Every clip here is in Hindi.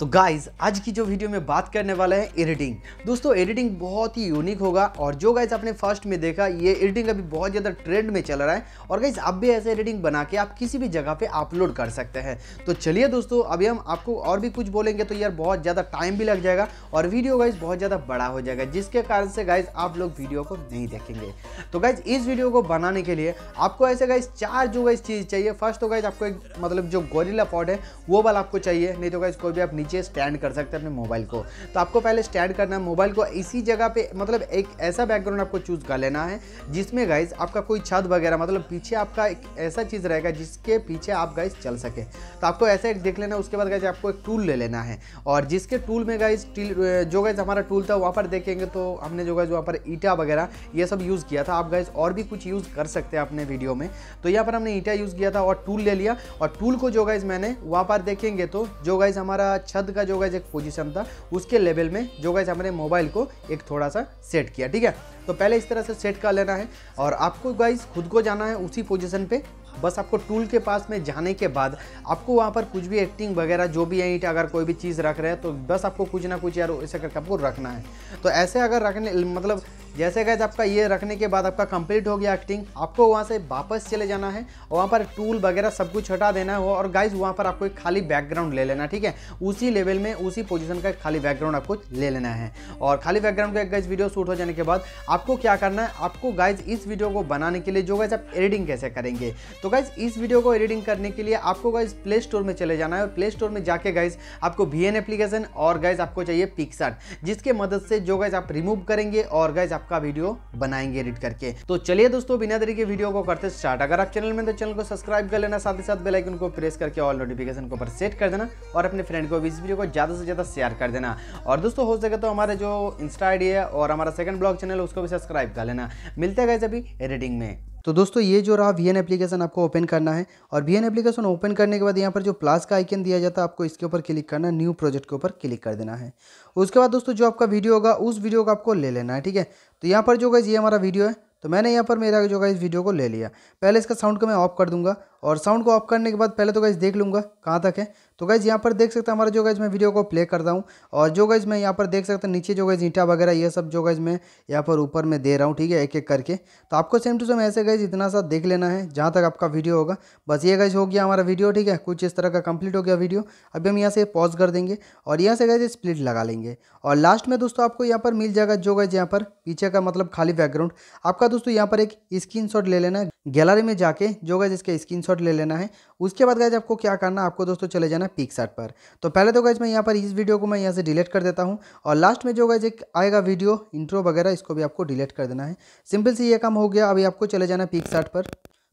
तो गाइज आज की जो वीडियो में बात करने वाला है एडिटिंग दोस्तों एडिटिंग बहुत ही यूनिक होगा और जो गाइज आपने फर्स्ट में देखा ये एडिटिंग अभी बहुत ज़्यादा ट्रेंड में चल रहा है और गाइज आप भी ऐसे एडिटिंग बना के आप किसी भी जगह पे अपलोड कर सकते हैं तो चलिए दोस्तों अभी हम आपको और भी कुछ बोलेंगे तो यार बहुत ज़्यादा टाइम भी लग जाएगा और वीडियो गाइज बहुत ज़्यादा बड़ा हो जाएगा जिसके कारण से गाइज आप लोग वीडियो को नहीं देखेंगे तो गाइज इस वीडियो को बनाने के लिए आपको ऐसे गाइज चार जो गाइज चीज़ चाहिए फर्स्ट तो गाइज आपको एक मतलब जो गोरिला पॉड है वो वाला आपको चाहिए नहीं तो गाइज कोई भी आप नीचे नीचे स्टैंड कर सकते हैं अपने मोबाइल को तो आपको पहले स्टैंड करना है मोबाइल को इसी जगह पर मतलब एक ऐसा बैकग्राउंड आपको चूज़ कर लेना है जिसमें गाइज आपका कोई छत वगैरह मतलब पीछे आपका एक ऐसा चीज़ रहेगा जिसके पीछे आप गाइज चल सके तो आपको ऐसा एक देख लेना उसके बाद गाइज आपको एक टूल ले लेना है और जिसके टूल में गाइज जो गाइज हमारा टूल था वहाँ पर देखेंगे तो हमने जो गाइज वहाँ पर ईटा वगैरह ये सब यूज़ किया था आप गाइज और भी कुछ यूज़ कर सकते हैं अपने वीडियो में तो यहाँ पर हमने ईटा यूज़ किया था और टूल ले लिया और टूल को जो गाइज मैंने वहाँ पर देखेंगे तो जो गाइज हमारा छत छत का जो गैज एक पोजिशन था उसके लेवल में जो गैज हमने मोबाइल को एक थोड़ा सा सेट किया ठीक है तो पहले इस तरह से सेट कर लेना है और आपको गाइज खुद को जाना है उसी पोजिशन पर बस आपको टूल के पास में जाने के बाद आपको वहाँ पर कुछ भी एक्टिंग वगैरह जो भी है ईट अगर कोई भी चीज़ रख रहे हैं तो बस आपको कुछ ना कुछ यार ऐसा करके आपको रखना है तो ऐसे अगर रखने मतलब जैसे गैस आपका ये रखने के बाद आपका कंप्लीट हो गया एक्टिंग आपको वहाँ से वापस चले जाना है वहाँ पर टूल वगैरह सब कुछ हटा देना है और गाइज वहाँ पर आपको एक खाली बैकग्राउंड ले लेना ठीक है उसी लेवल में उसी पोजीशन का खाली बैकग्राउंड आपको ले लेना है और खाली बैकग्राउंड का एक गाइज वीडियो शूट हो जाने के बाद आपको क्या करना है आपको गाइज इस वीडियो को बनाने के लिए जो गाइज आप एडिटिंग कैसे करेंगे तो गाइज इस वीडियो को एडिटिंग करने के लिए आपको गाइज प्ले स्टोर में चले जाना है और प्ले स्टोर में जाके गाइज आपको वी एप्लीकेशन और गाइज आपको चाहिए पिक्सर जिसके मदद से जो गाइज आप रिमूव करेंगे और गाइज आपका वीडियो बनाएंगे एडिट करके तो चलिए दोस्तों बिना देरी के वीडियो को करते स्टार्ट अगर आप चैनल में तो चैनल को सब्सक्राइब कर लेना साथ ही साथ बेलाइकन को प्रेस करके ऑल नोटिफिकेशन को ऊपर सेट कर देना और अपने फ्रेंड को इस वीडियो को ज़्यादा से ज़्यादा शेयर कर देना और दोस्तों हो सके तो हमारे जो इंस्टा आईडी है और हमारा सेकंड ब्लॉग चैनल उसको भी सब्सक्राइब कर लेना मिलते गए अभी एडिटिंग में तो दोस्तों ये जो रहा वी एन एप्लीकेशन आपको ओपन करना है और वी एन एप्लीकेशन ओपन करने के बाद यहाँ पर जो प्लस का आइकन दिया जाता है आपको इसके ऊपर क्लिक करना न्यू प्रोजेक्ट के ऊपर क्लिक कर देना है उसके बाद दोस्तों जो आपका वीडियो होगा उस वीडियो का आपको ले लेना है ठीक है तो यहाँ पर जो गाइज ये हमारा वीडियो है तो मैंने यहाँ पर मेरा जो है इस वीडियो को ले लिया पहले इसका साउंड को मैं ऑफ कर दूंगा और साउंड को ऑफ करने के बाद पहले तो गैस देख लूँगा कहाँ तक है तो गैज यहाँ पर देख सकते हैं हमारा जो गैज मैं वीडियो को प्ले करता हूँ और जो गैज मैं यहाँ पर देख सकते हैं नीचे जो गैज ईंटा वगैरह ये सब जो गैज मैं यहाँ पर ऊपर में दे रहा हूँ ठीक है एक एक करके तो आपको सेम टू सेम ऐसे गैज इतना सा देख लेना है जहाँ तक आपका वीडियो होगा बस ये गैज हो गया हमारा वीडियो ठीक है कुछ इस तरह का कंप्लीट हो गया वीडियो अभी हम यहाँ से पॉज कर देंगे और यहाँ से गैज स्प्लिट लगा लेंगे और लास्ट में दोस्तों आपको यहाँ पर मिल जाएगा जो गैज यहाँ पर पीछे का मतलब खाली बैकग्राउंड आपका दोस्तों यहाँ पर एक स्क्रीन ले लेना है गैलरी में जाके जो गैज इसका स्क्रीन स्क्रीनशॉट ले लेना है उसके बाद गैज आपको क्या करना आपको दोस्तों चले जाना है पर तो पहले तो गैज मैं यहाँ पर इस वीडियो को मैं यहाँ से डिलीट कर देता हूँ और लास्ट में जो गैज एक आएगा वीडियो इंट्रो वगैरह इसको भी आपको डिलीट कर देना है सिंपल से ये काम हो गया अभी आपको चले जाना है पर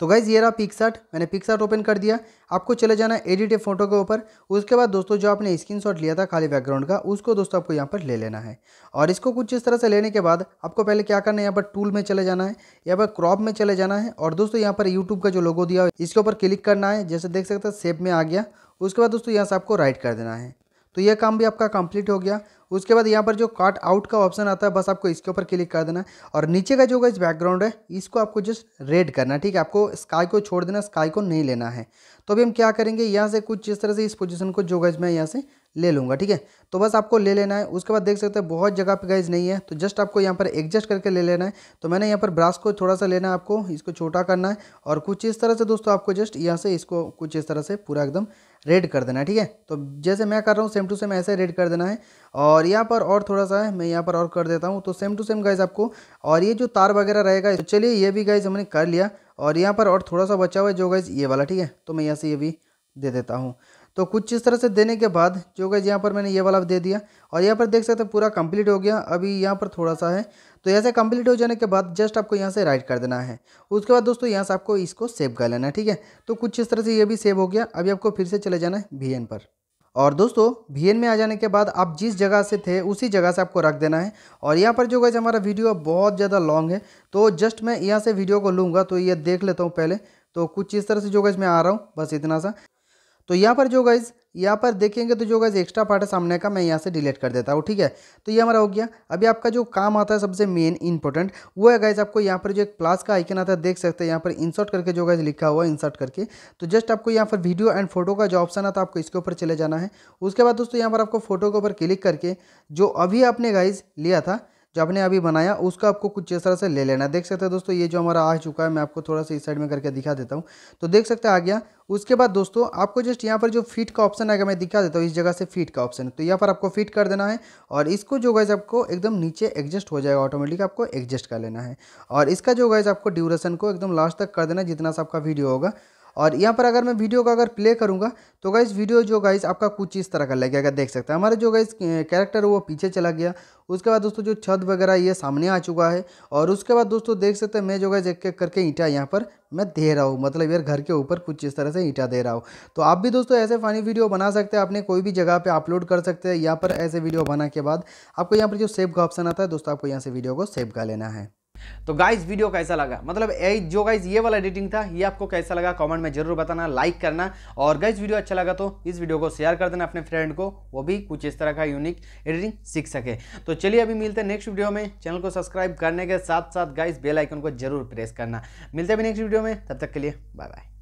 तो गाइज ये रहा पिकसार्ट मैंने पिकसार्ट ओपन कर दिया आपको चले जाना एडिट फोटो के ऊपर उसके बाद दोस्तों जो आपने स्क्रीनशॉट लिया था खाली बैकग्राउंड का उसको दोस्तों आपको यहाँ पर ले लेना है और इसको कुछ इस तरह से लेने के बाद आपको पहले क्या करना है यहाँ पर टूल में चले जाना है यहाँ पर क्रॉप में चले जाना है और दोस्तों यहाँ पर यूट्यूब का जो लोगो दिया है इसके ऊपर क्लिक करना है जैसे देख सकते हैं सेप में आ गया उसके बाद दोस्तों यहाँ से आपको राइट कर देना है तो यह काम भी आपका कंप्लीट हो गया उसके बाद यहाँ पर जो काट आउट का ऑप्शन आता है बस आपको इसके ऊपर क्लिक कर देना और नीचे का जो इस बैकग्राउंड है इसको आपको जस्ट रेड करना ठीक है आपको स्काई को छोड़ देना स्काई को नहीं लेना है तो अभी हम क्या करेंगे यहाँ से कुछ इस तरह से इस पोजिशन को जो गज मैं यहाँ से ले लूँगा ठीक है तो बस आपको ले लेना है उसके बाद देख सकते हैं बहुत जगह पे गाइज नहीं है तो जस्ट आपको यहाँ पर एडजस्ट करके ले लेना है तो मैंने यहाँ पर ब्रास को थोड़ा सा लेना है आपको इसको छोटा करना है और कुछ इस तरह से दोस्तों आपको जस्ट यहाँ से इसको कुछ इस तरह से पूरा एकदम रेड कर देना है ठीक है तो जैसे मैं कर रहा हूँ सेम टू सेम ऐसे रेड कर देना है और यहाँ पर और थोड़ा सा है मैं यहाँ पर और कर देता हूँ तो सेम टू सेम गाइज आपको और ये जो तार वगैरह रहेगा तो चलिए ये भी गाइज हमने कर लिया और यहाँ पर और थोड़ा सा बचा हुआ है जो गाइज ये वाला ठीक है तो मैं यहाँ से ये भी दे देता हूँ तो कुछ इस तरह से देने के बाद जो गैस यहाँ पर मैंने ये वाला दे दिया और यहाँ पर देख सकते हैं पूरा कंप्लीट हो गया अभी यहाँ पर थोड़ा सा है तो ऐसे कंप्लीट हो जाने के बाद जस्ट आपको यहाँ से राइट कर देना है उसके बाद दोस्तों यहाँ से आपको इसको सेव कर लेना है ठीक है तो कुछ इस तरह से ये भी सेव हो गया अभी आपको फिर से चले जाना है वी पर और दोस्तों वी में आ जाने के बाद आप जिस जगह से थे उसी जगह से आपको रख देना है और यहाँ पर जो गैस हमारा वीडियो बहुत ज़्यादा लॉन्ग है तो जस्ट मैं यहाँ से वीडियो को लूँगा तो ये देख लेता हूँ पहले तो कुछ इस तरह से जो गैस मैं आ रहा हूँ बस इतना सा तो यहाँ पर जो गाइज़ यहाँ पर देखेंगे तो जो गाइज एक्स्ट्रा पार्ट है सामने का मैं यहाँ से डिलीट कर देता हूँ ठीक है तो ये हमारा हो गया अभी आपका जो काम आता है सबसे मेन इंपॉर्टेंट वो है गाइज आपको यहाँ पर जो एक प्लास का आइकन आता है देख सकते हैं यहाँ पर इंसर्ट करके जो गाइज लिखा हुआ है इंसर्ट करके तो जस्ट आपको यहाँ पर वीडियो एंड फोटो का जो ऑप्शन आता है आपको इसके ऊपर चले जाना है उसके बाद दोस्तों यहाँ पर आपको फोटो के ऊपर क्लिक करके जो अभी आपने गाइज लिया था जो आपने अभी बनाया उसका आपको कुछ इस तरह से ले लेना है देख सकते हैं दोस्तों ये जो हमारा आ चुका है मैं आपको थोड़ा सा इस साइड में करके दिखा देता हूँ तो देख सकते हैं आ गया उसके बाद दोस्तों आपको जस्ट यहाँ पर जो फिट का ऑप्शन आएगा मैं दिखा देता हूँ इस जगह से फिट का ऑप्शन तो यहाँ पर आपको फिट कर देना है और इसको जो गैस आपको एकदम नीचे एडजस्ट हो जाएगा ऑटोमेटिक आपको एडजस्ट कर लेना है और इसका जो गैस आपको ड्यूरेशन को एकदम लास्ट तक कर देना जितना सा आपका वीडियो होगा और यहाँ पर अगर मैं वीडियो का अगर प्ले करूँगा तो गाइज़ वीडियो जो गाइज़ आपका कुछ इस तरह का लगेगा देख सकते हैं हमारा जो गाइज़ कैरेक्टर वो पीछे चला गया उसके बाद दोस्तों जो छत वगैरह ये सामने आ चुका है और उसके बाद दोस्तों देख सकते हैं मैं जो गाइज एक एक करके ईंटा यहाँ पर मैं दे रहा हूँ मतलब यार घर के ऊपर कुछ इस तरह से ईंटा दे रहा हूँ तो आप भी दोस्तों ऐसे फ़नी वीडियो बना सकते हैं आपने कोई भी जगह पर अपलोड कर सकते हैं यहाँ पर ऐसे वीडियो बना के बाद आपको यहाँ पर जो सेव का ऑप्शन आता है दोस्तों आपको यहाँ से वीडियो को सेव कर लेना है तो गाइज वीडियो कैसा लगा मतलब ए, जो गाइज ये वाला एडिटिंग था ये आपको कैसा लगा कमेंट में जरूर बताना लाइक करना और गाइज वीडियो अच्छा लगा तो इस वीडियो को शेयर कर देना अपने फ्रेंड को वो भी कुछ इस तरह का यूनिक एडिटिंग सीख सके तो चलिए अभी मिलते हैं नेक्स्ट वीडियो में चैनल को सब्सक्राइब करने के साथ साथ गाइज बेलाइकन को जरूर प्रेस करना मिलते हैं नेक्स्ट वीडियो में तब तक के लिए बाय बाय